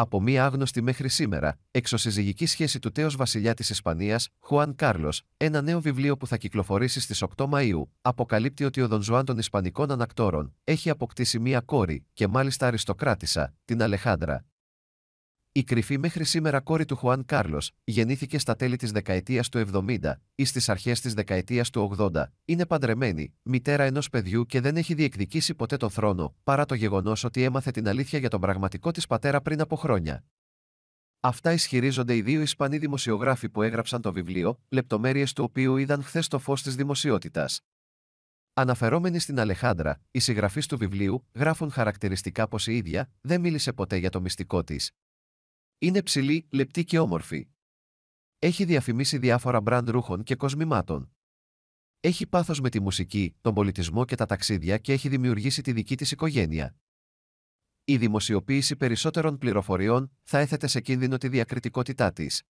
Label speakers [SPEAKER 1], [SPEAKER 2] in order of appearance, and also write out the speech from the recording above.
[SPEAKER 1] από μία άγνωστη μέχρι σήμερα, εξωσυζυγική σχέση του τέος βασιλιά της Ισπανίας, Χουάν Κάρλος, ένα νέο βιβλίο που θα κυκλοφορήσει στις 8 Μαΐου, αποκαλύπτει ότι ο Δονζουάν των Ισπανικών ανακτόρων έχει αποκτήσει μία κόρη και μάλιστα αριστοκράτησα, την Αλεχάνδρα, η κρυφή μέχρι σήμερα κόρη του Χουάν Κάρλος γεννήθηκε στα τέλη της δεκαετίας του 70 ή στις αρχές της δεκαετίας του 80. Είναι παντρεμένη, μητέρα ενός παιδιού και δεν έχει διεκδικήσει ποτέ τον θρόνο, παρά το γεγονός ότι έμαθε την αλήθεια για τον πραγματικό της πατέρα πριν από χρόνια. Αυτά ισχυρίζονται οι δύο Ισπανοί δημοσιογράφοι που έγραψαν το βιβλίο, λεπτομέρειες του οποίου είδαν χθες το φως της δημοσιότητας. Αναφερόμενοι στην Αλεχάνδρα, οι συγγραφείς του βιβλίου γράφουν χαρακτηριστικά πως η ίδια δεν μίλησε ποτέ για το μυστικό της. Είναι ψηλή, λεπτή και όμορφη. Έχει διαφημίσει διάφορα μπραντ ρούχων και κοσμημάτων. Έχει πάθος με τη μουσική, τον πολιτισμό και τα ταξίδια και έχει δημιουργήσει τη δική της οικογένεια. Η δημοσιοποίηση περισσότερων πληροφοριών θα έθετε σε κίνδυνο τη διακριτικότητά της.